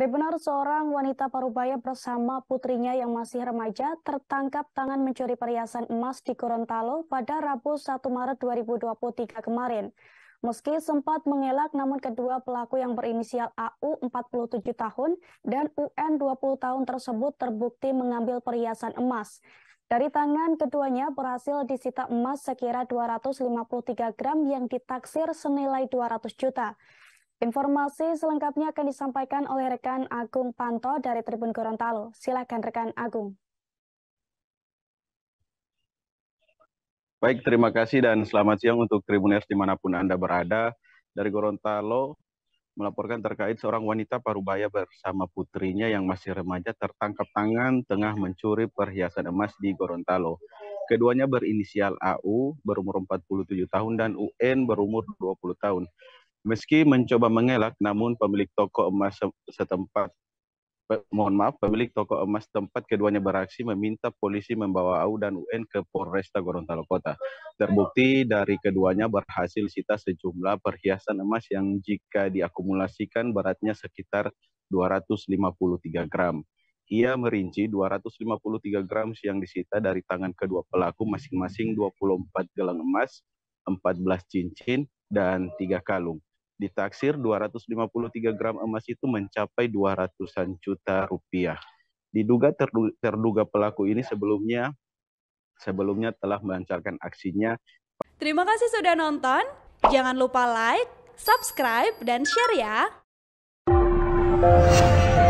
Tribunar seorang wanita parubaya bersama putrinya yang masih remaja tertangkap tangan mencuri perhiasan emas di Gorontalo pada Rabu 1 Maret 2023 kemarin. Meski sempat mengelak, namun kedua pelaku yang berinisial AU 47 tahun dan UN 20 tahun tersebut terbukti mengambil perhiasan emas. Dari tangan keduanya berhasil disita emas sekira 253 gram yang ditaksir senilai 200 juta. Informasi selengkapnya akan disampaikan oleh rekan Agung Panto dari Tribun Gorontalo. Silakan rekan Agung. Baik, terima kasih dan selamat siang untuk Tribuners dimanapun Anda berada. Dari Gorontalo, melaporkan terkait seorang wanita parubaya bersama putrinya yang masih remaja tertangkap tangan tengah mencuri perhiasan emas di Gorontalo. Keduanya berinisial AU berumur 47 tahun dan UN berumur 20 tahun. Meski mencoba mengelak, namun pemilik toko emas setempat, mohon maaf, pemilik toko emas tempat keduanya beraksi meminta polisi membawa AU dan UN ke Polresta Gorontalo Kota. Terbukti dari keduanya berhasil sita sejumlah perhiasan emas yang jika diakumulasikan beratnya sekitar 253 gram. Ia merinci 253 gram yang disita dari tangan kedua pelaku masing-masing 24 gelang emas, 14 cincin, dan 3 kalung ditaksir 253 gram emas itu mencapai 200-an juta rupiah. Diduga terduga pelaku ini sebelumnya sebelumnya telah melancarkan aksinya. Terima kasih sudah nonton. Jangan lupa like, subscribe, dan share ya.